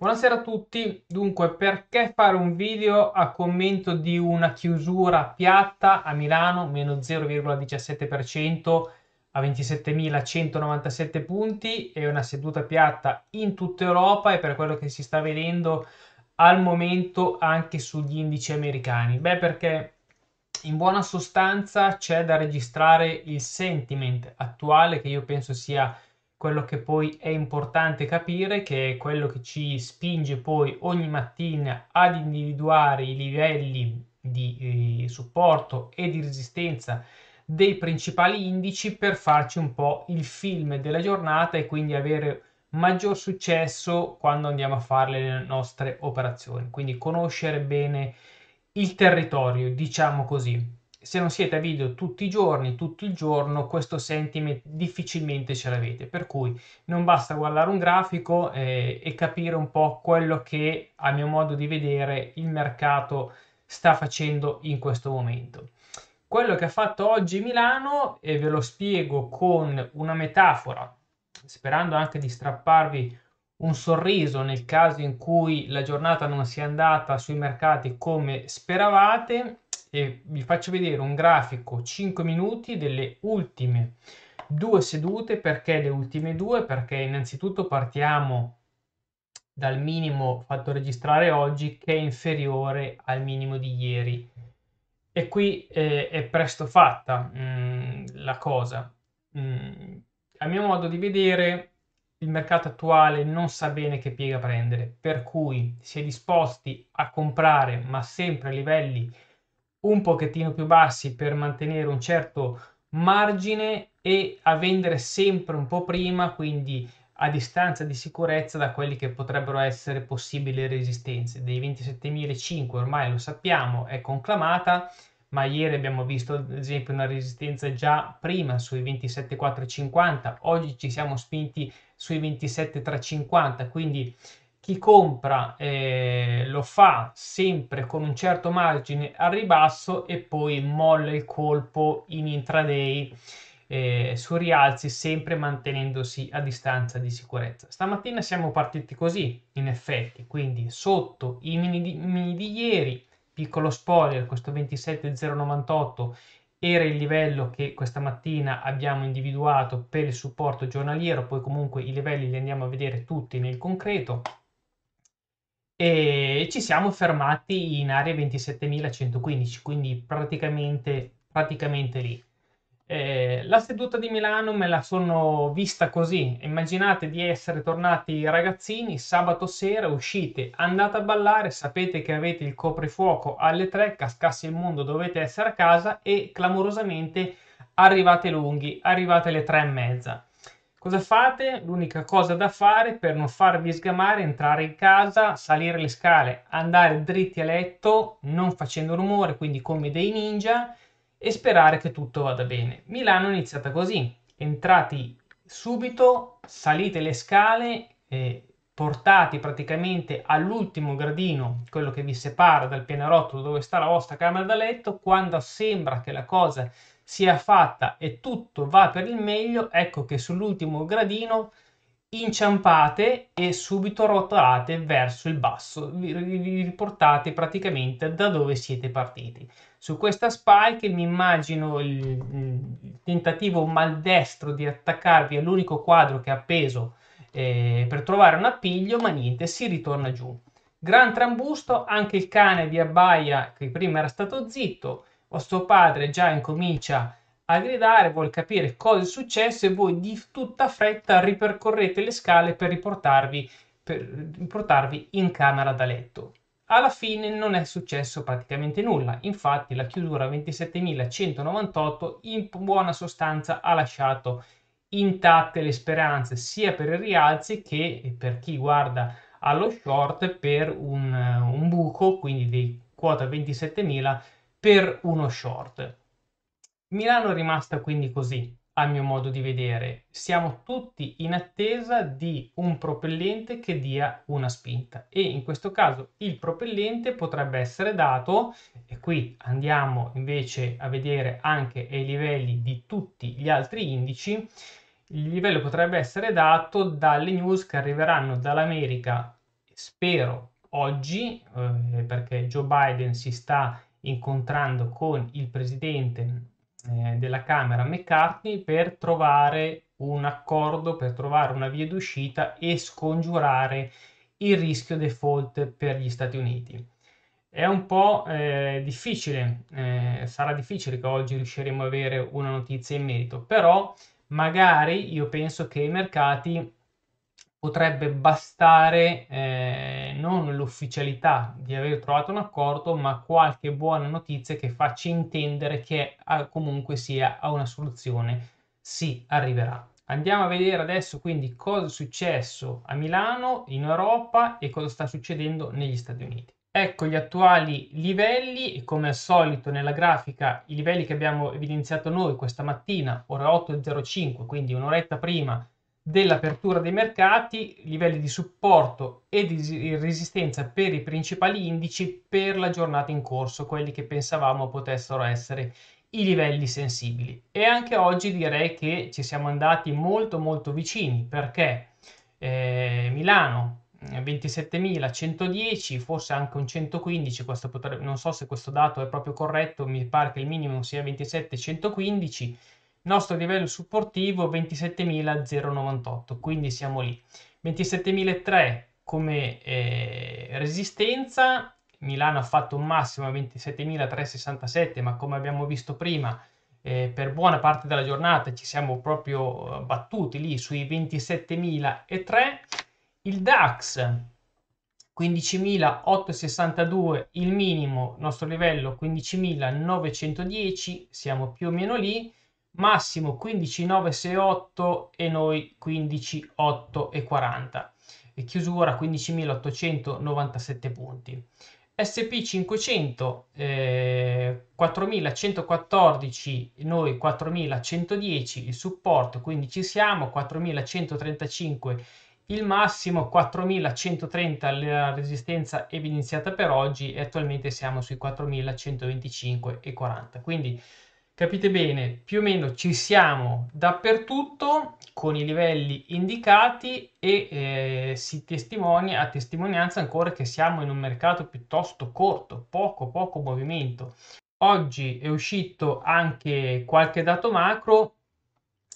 Buonasera a tutti, dunque perché fare un video a commento di una chiusura piatta a Milano, meno 0,17% a 27.197 punti e una seduta piatta in tutta Europa e per quello che si sta vedendo al momento anche sugli indici americani? Beh perché in buona sostanza c'è da registrare il sentiment attuale che io penso sia quello che poi è importante capire, che è quello che ci spinge poi ogni mattina ad individuare i livelli di eh, supporto e di resistenza dei principali indici per farci un po' il film della giornata e quindi avere maggior successo quando andiamo a fare le nostre operazioni. Quindi conoscere bene il territorio, diciamo così se non siete a video tutti i giorni, tutto il giorno, questo sentiment difficilmente ce l'avete. Per cui non basta guardare un grafico eh, e capire un po' quello che, a mio modo di vedere, il mercato sta facendo in questo momento. Quello che ha fatto oggi Milano, e ve lo spiego con una metafora, sperando anche di strapparvi un sorriso nel caso in cui la giornata non sia andata sui mercati come speravate, se vi faccio vedere un grafico 5 minuti delle ultime due sedute, perché le ultime due? Perché innanzitutto partiamo dal minimo fatto registrare oggi che è inferiore al minimo di ieri. E qui eh, è presto fatta mh, mm, la cosa. Mh, mm, a mio modo di vedere, il mercato attuale non sa bene che piega prendere, per cui si è disposti a comprare, ma sempre a livelli un pochettino più bassi per mantenere un certo margine e a vendere sempre un po' prima, quindi a distanza di sicurezza da quelli che potrebbero essere possibili resistenze. Dei 27.500 ormai lo sappiamo, è conclamata, ma ieri abbiamo visto ad esempio una resistenza già prima sui 27.450, oggi ci siamo spinti sui 27.350, quindi chi compra eh, lo fa sempre con un certo margine al ribasso e poi molla il colpo in intraday eh, su rialzi sempre mantenendosi a distanza di sicurezza. Stamattina siamo partiti così in effetti, quindi sotto i mini di, mini di ieri, piccolo spoiler, questo 27098 era il livello che questa mattina abbiamo individuato per il supporto giornaliero, poi comunque i livelli li andiamo a vedere tutti nel concreto e ci siamo fermati in area 27.115, quindi praticamente, praticamente lì. Eh, la seduta di Milano me la sono vista così. Immaginate di essere tornati ragazzini sabato sera, uscite, andate a ballare, sapete che avete il coprifuoco alle 3, cascasse il mondo, dovete essere a casa e clamorosamente arrivate lunghi, arrivate alle 3 e mezza. Cosa fate? L'unica cosa da fare per non farvi sgamare, entrare in casa, salire le scale, andare dritti a letto, non facendo rumore, quindi come dei ninja, e sperare che tutto vada bene. Milano è iniziata così. Entrati subito, salite le scale, eh, portati praticamente all'ultimo gradino, quello che vi separa dal pianerottolo dove sta la vostra camera da letto, quando sembra che la cosa sia fatta e tutto va per il meglio, ecco che sull'ultimo gradino inciampate e subito rotolate verso il basso, vi riportate praticamente da dove siete partiti. Su questa spike mi immagino il, il tentativo maldestro di attaccarvi all'unico quadro che ha appeso eh, per trovare un appiglio, ma niente, si ritorna giù. Gran trambusto, anche il cane di abbaia che prima era stato zitto, vostro padre già incomincia a gridare, vuol capire cosa è successo e voi di tutta fretta ripercorrete le scale per riportarvi, per riportarvi in camera da letto. Alla fine non è successo praticamente nulla, infatti la chiusura 27.198 in buona sostanza ha lasciato intatte le speranze sia per i rialzi che per chi guarda allo short per un, un buco, quindi di quota 27.000 per uno short. Milano è rimasta quindi così, a mio modo di vedere. Siamo tutti in attesa di un propellente che dia una spinta e in questo caso il propellente potrebbe essere dato e qui andiamo invece a vedere anche i livelli di tutti gli altri indici. Il livello potrebbe essere dato dalle news che arriveranno dall'America, spero oggi, eh, perché Joe Biden si sta incontrando con il presidente eh, della Camera McCartney per trovare un accordo, per trovare una via d'uscita e scongiurare il rischio default per gli Stati Uniti. È un po' eh, difficile, eh, sarà difficile che oggi riusciremo a avere una notizia in merito, però magari io penso che i mercati potrebbe bastare eh, non l'ufficialità di aver trovato un accordo, ma qualche buona notizia che faccia intendere che ah, comunque sia a una soluzione si arriverà. Andiamo a vedere adesso quindi cosa è successo a Milano, in Europa e cosa sta succedendo negli Stati Uniti. Ecco gli attuali livelli e come al solito nella grafica i livelli che abbiamo evidenziato noi questa mattina, ore 8.05, quindi un'oretta prima dell'apertura dei mercati, livelli di supporto e di resistenza per i principali indici per la giornata in corso, quelli che pensavamo potessero essere i livelli sensibili. E anche oggi direi che ci siamo andati molto molto vicini perché eh, Milano 27.110, eh, forse anche un 115, questo potrebbe, non so se questo dato è proprio corretto, mi pare che il minimo sia 27.115 nostro livello supportivo 27.098, quindi siamo lì. 27.003 come eh, resistenza, Milano ha fatto un massimo a 27.367, ma come abbiamo visto prima, eh, per buona parte della giornata ci siamo proprio eh, battuti lì sui 27.003. Il DAX 15.862 il minimo, nostro livello 15.910, siamo più o meno lì, massimo 15,968 e noi 15,840 e chiusura 15.897 punti. SP500 eh, 4114, noi 4110 il supporto, quindi ci siamo, 4135 il massimo, 4130 la resistenza evidenziata per oggi e attualmente siamo sui 4125 e 40. Quindi Capite bene, più o meno ci siamo dappertutto con i livelli indicati e eh, si testimonia a testimonianza ancora che siamo in un mercato piuttosto corto, poco poco movimento. Oggi è uscito anche qualche dato macro,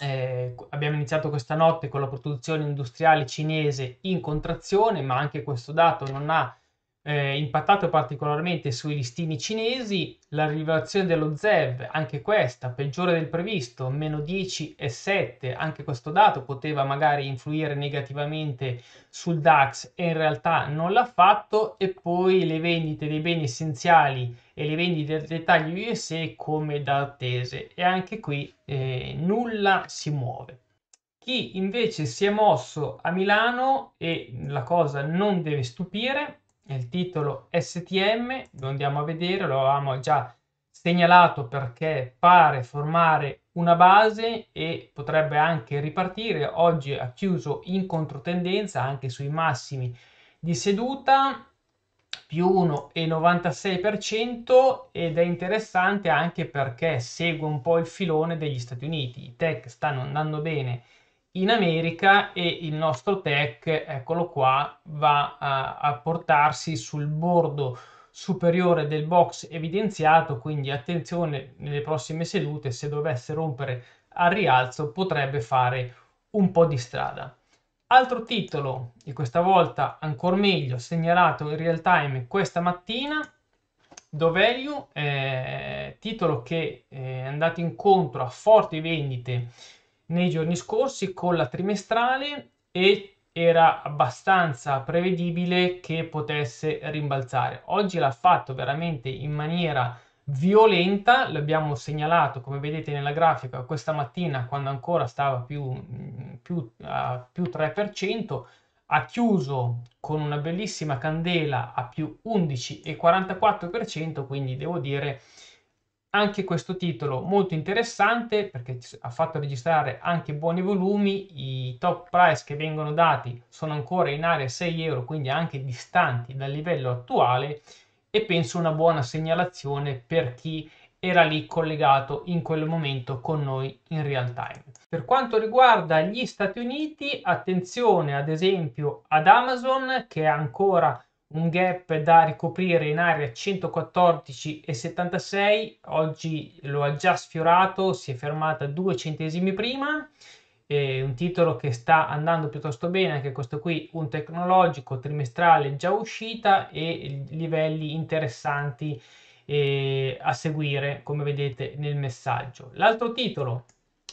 eh, abbiamo iniziato questa notte con la produzione industriale cinese in contrazione, ma anche questo dato non ha eh, impattato particolarmente sui listini cinesi, la rilevazione dello ZEV, anche questa, peggiore del previsto, meno 10,7, anche questo dato poteva magari influire negativamente sul DAX e in realtà non l'ha fatto, e poi le vendite dei beni essenziali e le vendite del dettaglio USA come da attese, e anche qui eh, nulla si muove. Chi invece si è mosso a Milano, e la cosa non deve stupire, il titolo STM, lo andiamo a vedere, lo avevamo già segnalato perché pare formare una base e potrebbe anche ripartire. Oggi ha chiuso in controtendenza anche sui massimi di seduta più 1,96% ed è interessante anche perché segue un po' il filone degli Stati Uniti. I tech stanno andando bene in America e il nostro tech, eccolo qua, va a, eh, a portarsi sul bordo superiore del box evidenziato, quindi attenzione nelle prossime sedute se dovesse rompere al rialzo potrebbe fare un po' di strada. Altro titolo, e questa volta ancora meglio, segnalato in real time questa mattina, Dovelio, eh, titolo che eh, è andato incontro a forti vendite nei giorni scorsi con la trimestrale e era abbastanza prevedibile che potesse rimbalzare. Oggi l'ha fatto veramente in maniera violenta, l'abbiamo segnalato come vedete nella grafica questa mattina quando ancora stava più, più, a più 3%, ha chiuso con una bellissima candela a più 11,44%, quindi devo dire che anche questo titolo molto interessante perché ha fatto registrare anche buoni volumi, i top price che vengono dati sono ancora in area 6 euro, quindi anche distanti dal livello attuale e penso una buona segnalazione per chi era lì collegato in quel momento con noi in real time. Per quanto riguarda gli Stati Uniti, attenzione ad esempio ad Amazon che è ancora un gap da ricoprire in area 114,76 oggi lo ha già sfiorato si è fermata due centesimi prima eh, un titolo che sta andando piuttosto bene anche questo qui un tecnologico trimestrale già uscita e livelli interessanti eh, a seguire come vedete nel messaggio l'altro titolo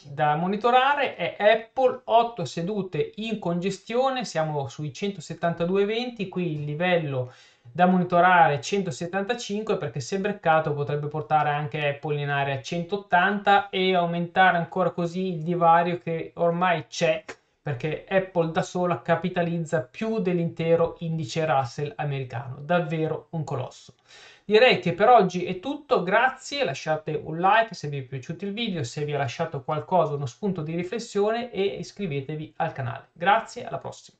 da monitorare è Apple 8 sedute in congestione, siamo sui 172,20, qui il livello da monitorare 175 perché se breccato potrebbe portare anche Apple in area 180 e aumentare ancora così il divario che ormai c'è perché Apple da sola capitalizza più dell'intero indice Russell americano, davvero un colosso. Direi che per oggi è tutto, grazie, lasciate un like se vi è piaciuto il video, se vi ha lasciato qualcosa, uno spunto di riflessione e iscrivetevi al canale. Grazie, alla prossima.